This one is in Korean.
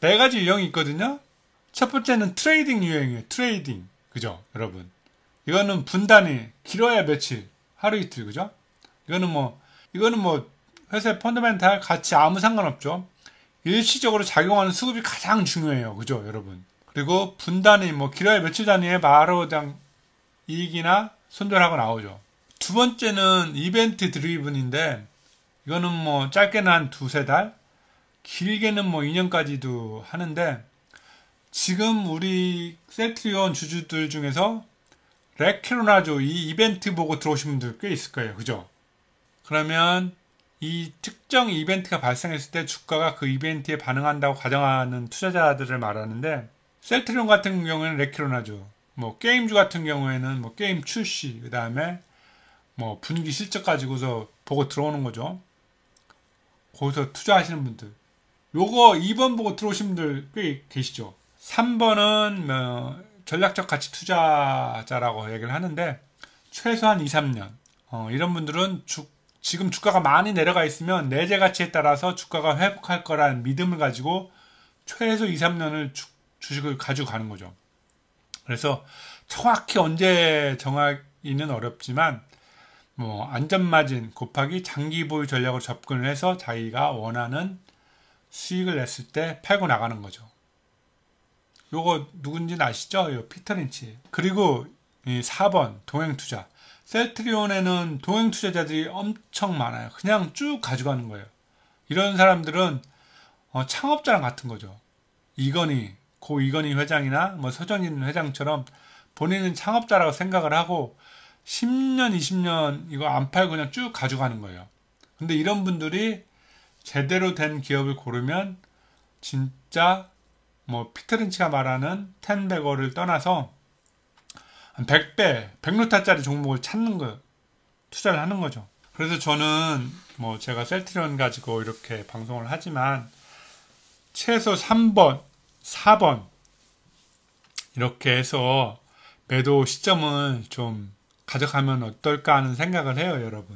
네 가지 유형이 있거든요. 첫 번째는 트레이딩 유형이에요. 트레이딩. 그죠? 여러분. 이거는 분단이 길어야 며칠, 하루 이틀, 그죠? 이거는 뭐, 이거는 뭐, 회사의 펀드멘탈 같이 아무 상관없죠. 일시적으로 작용하는 수급이 가장 중요해요. 그죠? 여러분. 그리고 분단이 뭐, 길어야 며칠 단위에 바로 그냥 이익이나 손절하고 나오죠. 두 번째는 이벤트 드리븐인데, 이거는 뭐, 짧게는 한 두세 달, 길게는 뭐 2년까지도 하는데 지금 우리 셀트리온 주주들 중에서 레케로나조 이 이벤트 보고 들어오신 분들 꽤 있을 거예요. 그죠? 그러면 이 특정 이벤트가 발생했을 때 주가가 그 이벤트에 반응한다고 가정하는 투자자들을 말하는데 셀트리온 같은 경우에는 레케로나조 뭐 게임주 같은 경우에는 뭐 게임 출시 그 다음에 뭐 분기 실적 가지고서 보고 들어오는 거죠. 거기서 투자하시는 분들 요거 2번 보고 들어오신 분들 꽤 계시죠. 3번은 어, 뭐 전략적 가치 투자자라고 얘기를 하는데 최소한 2, 3년 어, 이런 분들은 주, 지금 주가가 많이 내려가 있으면 내재 가치에 따라서 주가가 회복할 거라는 믿음을 가지고 최소 2, 3년을 주, 주식을 가지고 가는 거죠. 그래서 정확히 언제 정하기는 어렵지만 뭐 안전마진 곱하기 장기 보유 전략으로 접근을 해서 자기가 원하는 수익을 냈을 때 팔고 나가는 거죠. 요거 누군지 아시죠? 요 피터 린치. 그리고 4번 동행 투자. 셀트리온에는 동행 투자자들이 엄청 많아요. 그냥 쭉 가져가는 거예요. 이런 사람들은 어, 창업자랑 같은 거죠. 이건희, 고 이건희 회장이나 뭐 서정인 회장처럼 본인은 창업자라고 생각을 하고 10년, 20년 이거 안 팔고 그냥 쭉 가져가는 거예요. 근데 이런 분들이 제대로 된 기업을 고르면 진짜 뭐 피트린치가 말하는 텐베거를 떠나서 100배, 100루타짜리 종목을 찾는 거 투자를 하는 거죠. 그래서 저는 뭐 제가 셀트리온 가지고 이렇게 방송을 하지만 최소 3번, 4번 이렇게 해서 매도 시점을 좀 가져가면 어떨까 하는 생각을 해요, 여러분.